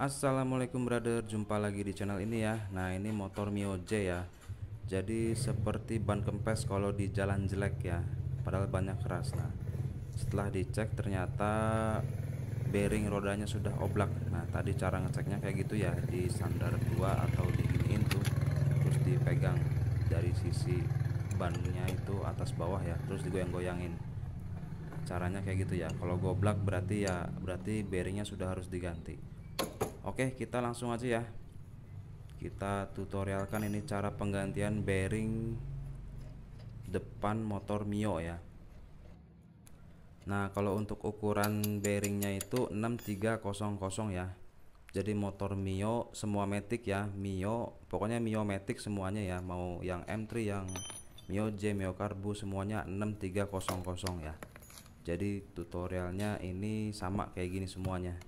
Assalamualaikum brother jumpa lagi di channel ini ya Nah ini motor Mio J ya Jadi seperti ban kempes kalau di jalan jelek ya Padahal banyak keras Nah setelah dicek ternyata bearing rodanya sudah oblak Nah tadi cara ngeceknya kayak gitu ya Di sandar 2 atau di ini tuh Terus dipegang dari sisi bannya itu atas bawah ya Terus digoyang-goyangin caranya kayak gitu ya kalau goblak berarti ya berarti bearingnya sudah harus diganti Oke kita langsung aja ya kita tutorialkan ini cara penggantian bearing depan motor Mio ya Nah kalau untuk ukuran bearingnya itu 6300 ya jadi motor Mio semua Matic ya Mio pokoknya Mio Matic semuanya ya mau yang M3 yang Mio J Mio karbu semuanya 6300 ya jadi tutorialnya ini sama kayak gini semuanya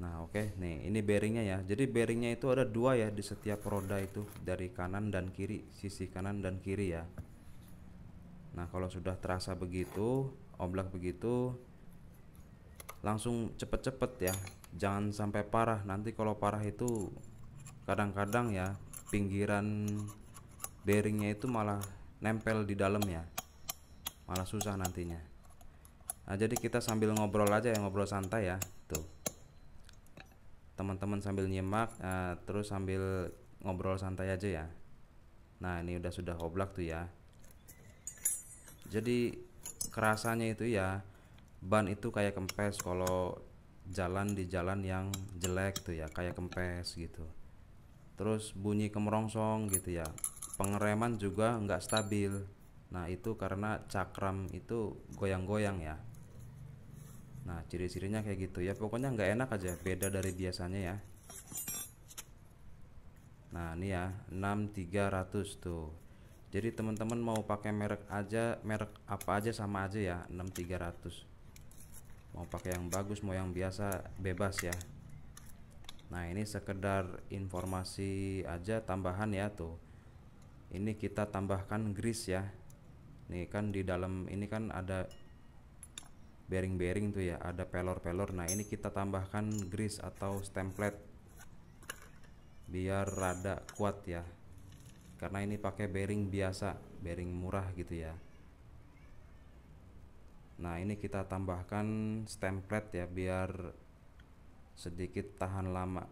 Nah oke okay. nih ini bearingnya ya Jadi bearingnya itu ada dua ya di setiap roda itu Dari kanan dan kiri Sisi kanan dan kiri ya Nah kalau sudah terasa begitu Oblak begitu Langsung cepet-cepet ya Jangan sampai parah Nanti kalau parah itu Kadang-kadang ya Pinggiran bearingnya itu malah Nempel di dalam ya Malah susah nantinya Nah jadi kita sambil ngobrol aja ya Ngobrol santai ya teman-teman sambil nyimak uh, terus sambil ngobrol santai aja ya nah ini udah sudah oblak tuh ya jadi kerasanya itu ya ban itu kayak kempes kalau jalan di jalan yang jelek tuh ya kayak kempes gitu terus bunyi kemerongsong gitu ya pengereman juga nggak stabil nah itu karena cakram itu goyang-goyang ya nah ciri-cirinya kayak gitu ya pokoknya nggak enak aja beda dari biasanya ya nah ini ya 6300 tuh jadi teman-teman mau pakai merek aja merek apa aja sama aja ya 6300 mau pakai yang bagus mau yang biasa bebas ya nah ini sekedar informasi aja tambahan ya tuh ini kita tambahkan grease ya nih kan di dalam ini kan ada bearing-bearing tuh ya ada pelor-pelor nah ini kita tambahkan grease atau stemplet biar rada kuat ya karena ini pakai bearing biasa bearing murah gitu ya nah ini kita tambahkan stemplet ya biar sedikit tahan lama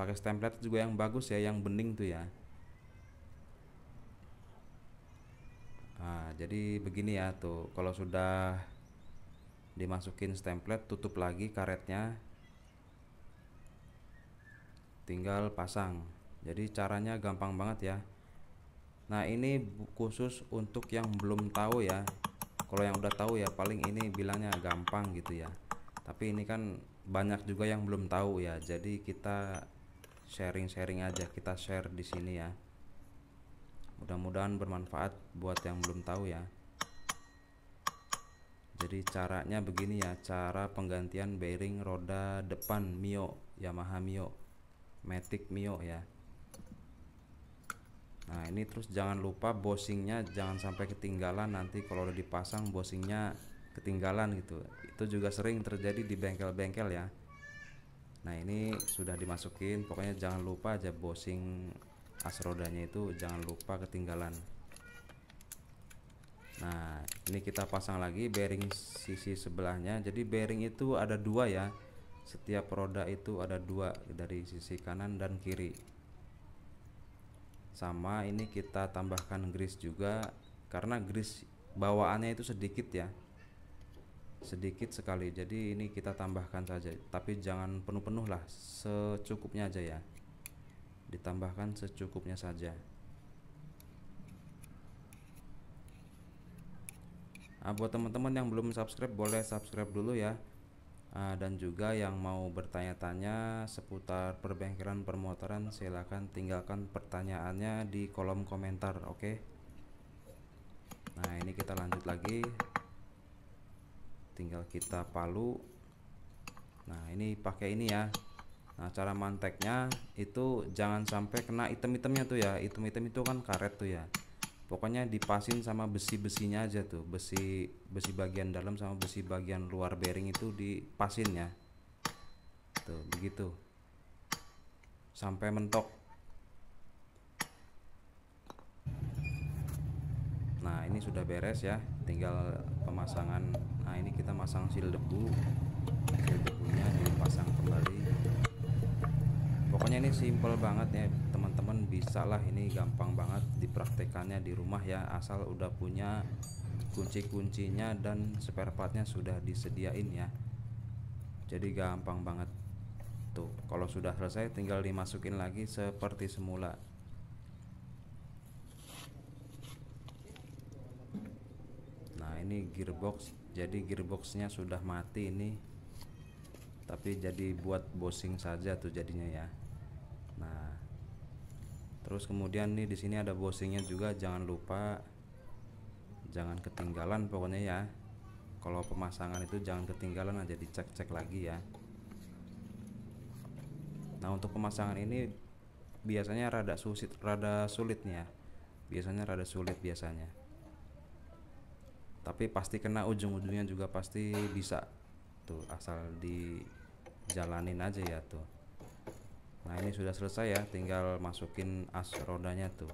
pakai stemplet juga yang bagus ya yang bening tuh ya Nah, jadi begini ya tuh, kalau sudah dimasukin stemplet tutup lagi karetnya tinggal pasang jadi caranya gampang banget ya nah ini khusus untuk yang belum tahu ya kalau yang udah tahu ya paling ini bilangnya gampang gitu ya tapi ini kan banyak juga yang belum tahu ya jadi kita sharing-sharing aja kita share di sini ya mudah-mudahan bermanfaat buat yang belum tahu ya jadi caranya begini ya cara penggantian bearing roda depan Mio Yamaha Mio Matic Mio ya nah ini terus jangan lupa bosingnya jangan sampai ketinggalan nanti kalau udah dipasang bosingnya ketinggalan gitu itu juga sering terjadi di bengkel-bengkel ya nah ini sudah dimasukin pokoknya jangan lupa aja bosing as rodanya itu jangan lupa ketinggalan Nah ini kita pasang lagi bearing sisi sebelahnya jadi bearing itu ada dua ya setiap roda itu ada dua dari sisi kanan dan kiri sama ini kita tambahkan grease juga karena grease bawaannya itu sedikit ya sedikit sekali jadi ini kita tambahkan saja tapi jangan penuh-penuh lah secukupnya aja ya ditambahkan secukupnya saja Nah, buat teman-teman yang belum subscribe boleh subscribe dulu ya. Nah, dan juga yang mau bertanya-tanya seputar perbengkelan permotoran silahkan tinggalkan pertanyaannya di kolom komentar, oke? Okay? Nah, ini kita lanjut lagi. Tinggal kita palu. Nah, ini pakai ini ya. Nah, cara manteknya itu jangan sampai kena item-itemnya tuh ya. Item-item itu kan karet tuh ya pokoknya dipasin sama besi-besinya aja tuh besi besi bagian dalam sama besi bagian luar bearing itu dipasin ya tuh begitu sampai mentok nah ini sudah beres ya tinggal pemasangan nah ini kita masang seal debu seal debunya dipasang kembali pokoknya ini simple banget ya teman-teman bisa lah ini gampang banget dipraktekannya di rumah ya asal udah punya kunci-kuncinya dan spare partnya sudah disediain ya jadi gampang banget tuh kalau sudah selesai tinggal dimasukin lagi seperti semula nah ini gearbox jadi gearboxnya sudah mati ini tapi jadi buat bosing saja tuh jadinya ya terus kemudian nih di sini ada bosingnya juga jangan lupa jangan ketinggalan pokoknya ya kalau pemasangan itu jangan ketinggalan aja dicek-cek lagi ya nah untuk pemasangan ini biasanya rada sulit rada sulit nih ya biasanya rada sulit biasanya tapi pasti kena ujung-ujungnya juga pasti bisa tuh asal dijalanin aja ya tuh nah ini sudah selesai ya tinggal masukin as rodanya tuh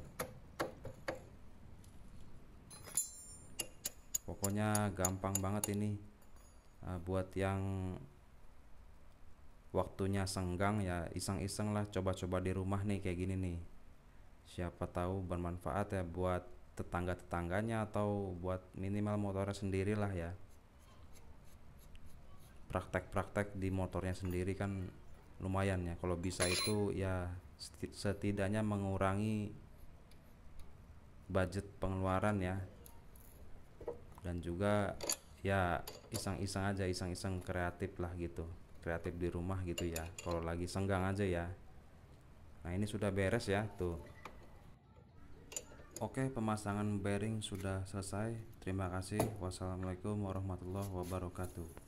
pokoknya gampang banget ini uh, buat yang waktunya senggang ya iseng-iseng lah coba-coba di rumah nih kayak gini nih siapa tahu bermanfaat ya buat tetangga-tetangganya atau buat minimal motornya sendirilah ya praktek-praktek di motornya sendiri kan lumayan ya kalau bisa itu ya setidaknya mengurangi budget pengeluaran ya dan juga ya iseng-iseng aja iseng-iseng kreatif lah gitu kreatif di rumah gitu ya kalau lagi senggang aja ya nah ini sudah beres ya tuh oke pemasangan bearing sudah selesai terima kasih wassalamualaikum warahmatullahi wabarakatuh